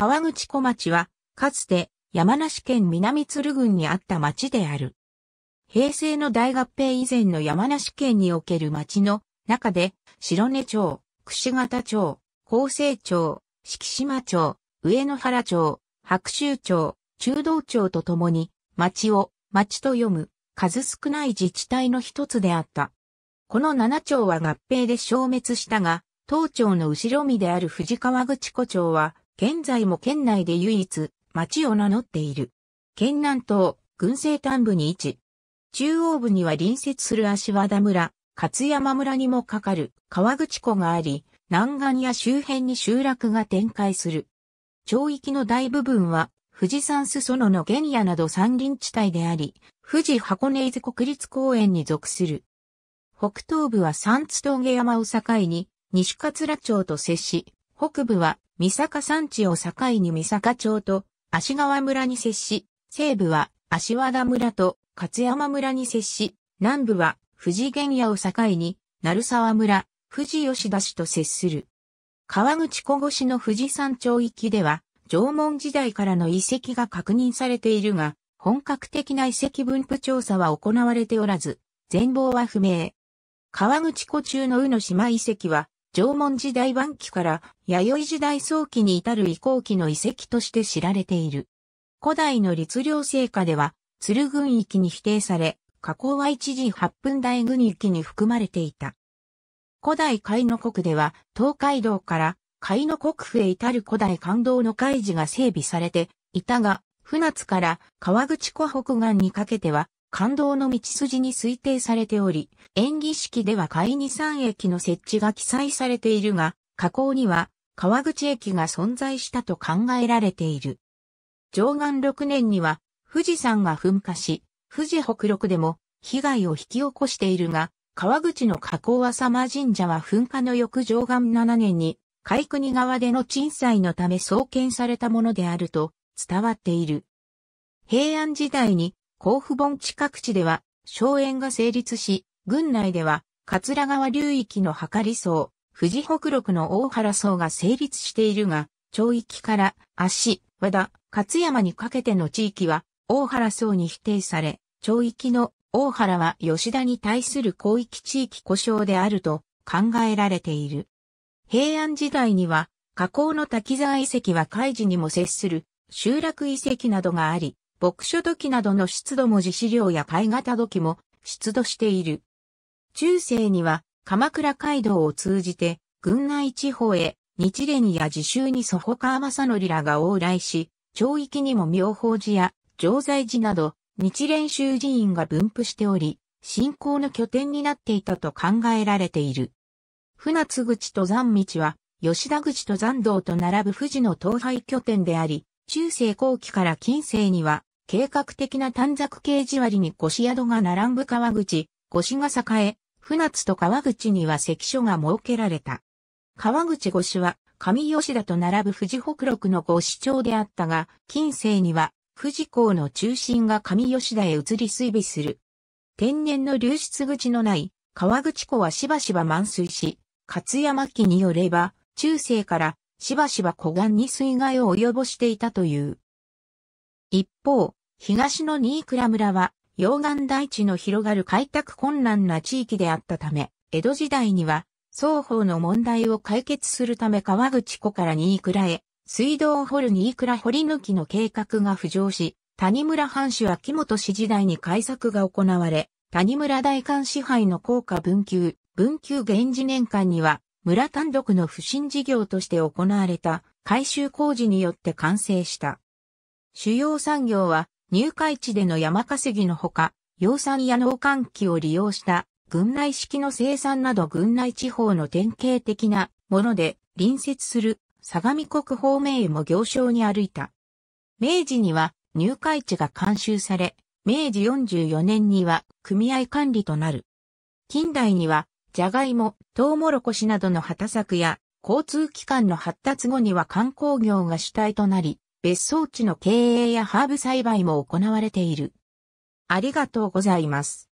川口小町は、かつて山梨県南鶴郡にあった町である。平成の大合併以前の山梨県における町の中で、白根町、櫛形町、厚生町、敷島町、上野原町、白州町、中道町とともに、町を町と読む数少ない自治体の一つであった。この7町は合併で消滅したが、当町の後ろ身である藤川口湖町は現在も県内で唯一、町を名乗っている。県南東、群生端部に位置。中央部には隣接する足和田村、勝山村にもかかる川口湖があり、南岸や周辺に集落が展開する。町域の大部分は、富士山裾野の原野など山林地帯であり、富士箱根伊豆国立公園に属する。北東部は三津峠山を境に、西桂町と接し、北部は三坂山地を境に三坂町と足川村に接し、西部は足和田村と勝山村に接し、南部は富士原屋を境に鳴沢村、富士吉田市と接する。川口湖越の富士山町域では、縄文時代からの遺跡が確認されているが、本格的な遺跡分布調査は行われておらず、全貌は不明。川口湖中の宇野島遺跡は、縄文時代晩期から弥生時代早期に至る移行期の遺跡として知られている。古代の律令聖果では、鶴群域に否定され、加工は一時八分台群域に含まれていた。古代海の国では、東海道から海の国府へ至る古代感動の海事が整備されていたが、船津から川口湖北岸にかけては、感動の道筋に推定されており、演技式では海二三駅の設置が記載されているが、河口には川口駅が存在したと考えられている。上岸6年には富士山が噴火し、富士北陸でも被害を引き起こしているが、川口の河口浅間神社は噴火の翌上岸7年に、海国側での鎮災のため創建されたものであると伝わっている。平安時代に甲府盆地各地では、荘園が成立し、郡内では、桂川流域の計り層、富士北麓の大原層が成立しているが、町域から足、和田、勝山にかけての地域は、大原層に否定され、町域の大原は吉田に対する広域地域故障であると考えられている。平安時代には、河口の滝沢遺跡は海示にも接する集落遺跡などがあり、牧書土器などの出土文字資料や貝型土器も出土している。中世には鎌倉街道を通じて群内地方へ日蓮や自習に祖保川正則らが往来し、町域にも妙法寺や常在寺など日蓮宗寺院が分布しており、信仰の拠点になっていたと考えられている。船津口登山道は、吉田口登山道と並ぶ富士の東廃拠点であり、中世後期から近世には、計画的な短冊形地割りに腰宿が並ぶ川口、腰が栄、え、船津と川口には関所が設けられた。川口腰は、上吉田と並ぶ富士北陸の五市町であったが、近世には、富士港の中心が上吉田へ移り水尾する。天然の流出口のない川口湖はしばしば満水し、勝山記によれば、中世からしばしば湖岸に水害を及ぼしていたという。一方、東の新倉村は、溶岩台地の広がる開拓困難な地域であったため、江戸時代には、双方の問題を解決するため川口湖から新倉へ、水道を掘る新倉掘り抜きの計画が浮上し、谷村藩主秋元氏時代に改作が行われ、谷村大官支配の効果分級、分級源氏年間には、村単独の不審事業として行われた改修工事によって完成した。主要産業は入会地での山稼ぎのほか、養蚕や農閑期を利用した軍内式の生産など軍内地方の典型的なもので、隣接する相模国方面も行商に歩いた。明治には入会地が監修され、明治44年には組合管理となる。近代には、ジャガイモ、トウモロコシなどの畑作や、交通機関の発達後には観光業が主体となり、別荘地の経営やハーブ栽培も行われている。ありがとうございます。